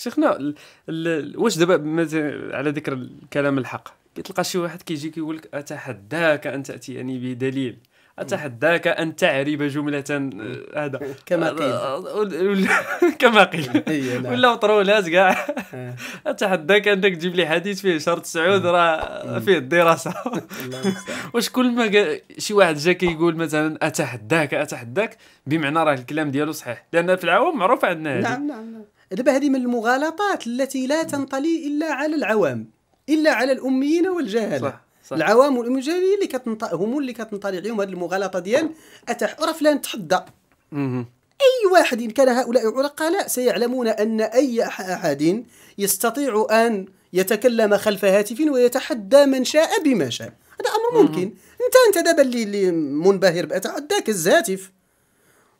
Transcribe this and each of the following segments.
شيخنا واش دابا على ذكر الكلام الحق كتلقى شي واحد كيجي كيقول لك اتحداك ان تاتيني بدليل اتحداك ان تعرب جمله آه، هذا كما آه، قيل كما قيل نعم. ولا طرولات كاع آه. اتحداك انك تجيب لي حديث فيه شرط سعود راه فيه الدراسه واش كل ما شي واحد جا كيقول مثلا اتحداك اتحداك بمعنى راه الكلام ديالو صحيح لان في العوام معروف عندنا نعم نعم نعم دابا هذه من المغالطات التي لا تنطلي الا على العوام الا على الاميين والجهله صح. صح. العوام والاميين والجهله اللي كتنط هم اللي كتنطلي عليهم هذه المغالطه ديال اتح فلان تحدى اي واحد ان كان هؤلاء لا سيعلمون ان اي احد يستطيع ان يتكلم خلف هاتف ويتحدى من شاء بما شاء هذا امر ممكن انت انت دابا اللي منبهر باتحداك الزاتف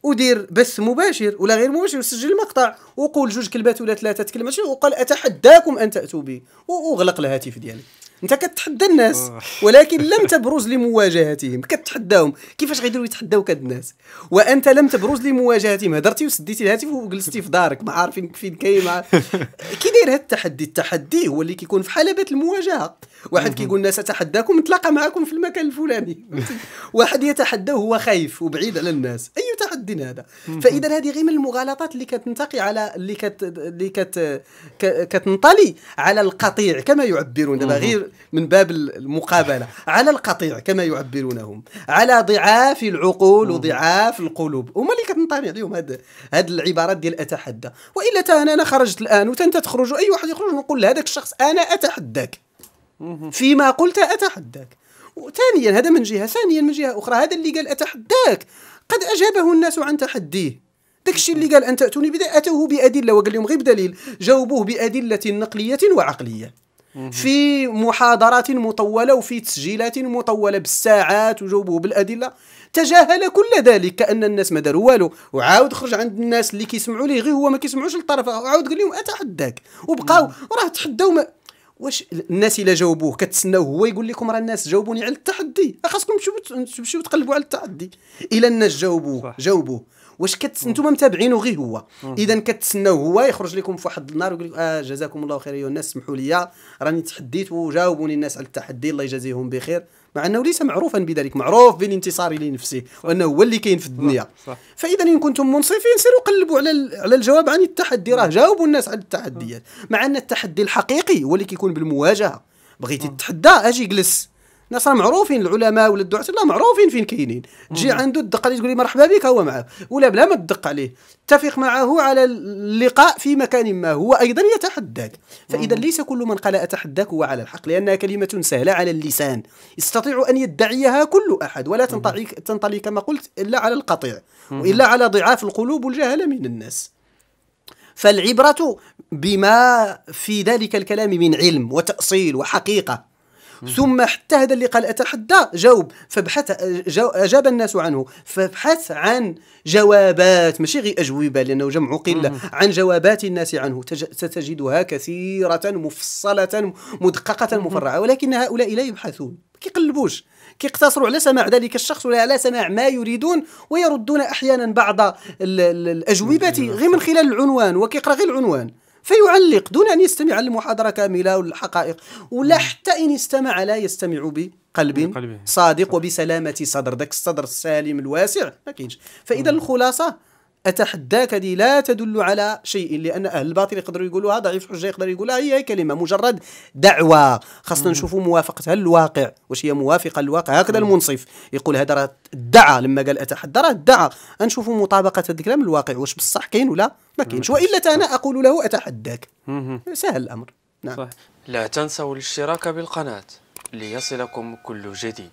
ودير بث مباشر ولا غير مباشر وسجل المقطع وقول جوج كلمات ولا ثلاثه تكلم وقال اتحداكم ان تاتوا به وغلق الهاتف ديالي انت كتحدى الناس ولكن لم تبرز لمواجهتهم كتحداهم كيفاش غيديروا يتحداوك هاد الناس وانت لم تبرز لمواجهتهم هدرتي وسديتي الهاتف وجلستي في دارك ما عارفين فين كاين كي داير هاد التحدي التحدي هو اللي كيكون في حلبات المواجهه واحد كيقول الناس اتحداكم نتلاقى معكم في المكان الفلاني واحد يتحداه هو خايف وبعيد على الناس اي تحدي هذا فاذا هذه غير من المغالطات اللي كتنتقي على اللي كت اللي كت كتنطلي على القطيع كما يعبرون دابا غير من باب المقابله على القطيع كما يعبرونهم على ضعاف العقول وضعاف القلوب هما اللي كتنطلي عليهم هاد هاد العبارات ديال اتحدى والا انا خرجت الان وانت تخرج اي واحد يخرج نقول لهذاك الشخص انا اتحداك فيما قلت اتحداك ثانيا هذا من جهه ثانيا من جهه اخرى هذا اللي قال اتحداك قد أجابه الناس عن تحديه داكشي اللي قال أن تأتوني بدا أتوه بأدلة وقال لهم غير بدليل جاوبوه بأدلة نقلية وعقلية في محاضرات مطولة وفي تسجيلات مطولة بالساعات وجاوبوه بالأدلة تجاهل كل ذلك كأن الناس ما داروا والو وعاود خرج عند الناس اللي كيسمعوا ليه غير هو ما كيسمعوش للطرف وعاود قال لهم أتحداك وبقاو راه تحداو واش الناس الا جاوبوه كتسناوه هو يقول لكم راه الناس جاوبوني على التحدي خاصكم تمشيو تقلبوا على التحدي الا الناس جاوبوه جاوبوه واش كت انتم متابعينه غير هو اذا كتسناو هو يخرج لكم في واحد النهار ويقول لكم اه جزاكم الله خير ايها الناس سمحوا لي راني تحديت وجاوبوني الناس على التحدي الله يجازيهم بخير مع انه ليس معروفا بذلك معروف بالانتصار لنفسه وانه هو اللي كاين في الدنيا فاذا ان كنتم منصفين سيروا قلبوا على على الجواب عن التحدي راه جاوبوا الناس على التحديات مع ان التحدي الحقيقي هو اللي كيكون بالمواجهه بغيتي تتحدى اجي جلس الناس راه معروفين العلماء ولا الدعاة لا معروفين فين كاينين تجي عنده تدق عليه تقول مرحبا بك هو معاه ولا بلا ما تدق عليه اتفق معه على اللقاء في مكان ما هو ايضا يتحداك فاذا ليس كل من قال اتحداك هو على الحق لانها كلمه سهله على اللسان يستطيع ان يدعيها كل احد ولا تنطلي تنطلي كما قلت الا على القطيع والا على ضعاف القلوب والجهله من الناس فالعبرة بما في ذلك الكلام من علم وتأصيل وحقيقة ثم حتى هذا اللي قال اتحدى جاوب فبحث اجاب الناس عنه فبحث عن جوابات ماشي غير اجوبه لانه جمع قله عن جوابات الناس عنه ستجدها كثيره مفصله مدققه مفرعه ولكن هؤلاء لا يبحثون كيقلبوش كيقتصروا على سماع ذلك الشخص ولا على سماع ما يريدون ويردون احيانا بعض الاجوبه غير من خلال العنوان وكيقرا غير العنوان فيعلق دون أن يستمع للمحاضرة كاملة والحقائق ولا حتى إن استمع لا يستمع بقلب صادق وبسلامة صدر ذاك الصدر السالم الواسع ما كاينش فإذا الخلاصة أتحداك دي لا تدل على شيء لأن أهل الباطل يقدروا يقولوها آه، ضعيف الحجة يقدر يقولها آه، هي كلمة مجرد دعوة خاصة نشوفوا موافقتها للواقع واش هي موافقة للواقع هكذا المنصف يقول هذا راه ادعى لما قال أتحدى راه ادعى نشوفوا مطابقة هذا الكلام للواقع واش بصح كاين ولا ما كاينش وإلا أنا أقول له أتحداك سهل الأمر نعم صح. لا تنسوا الاشتراك بالقناة ليصلكم كل جديد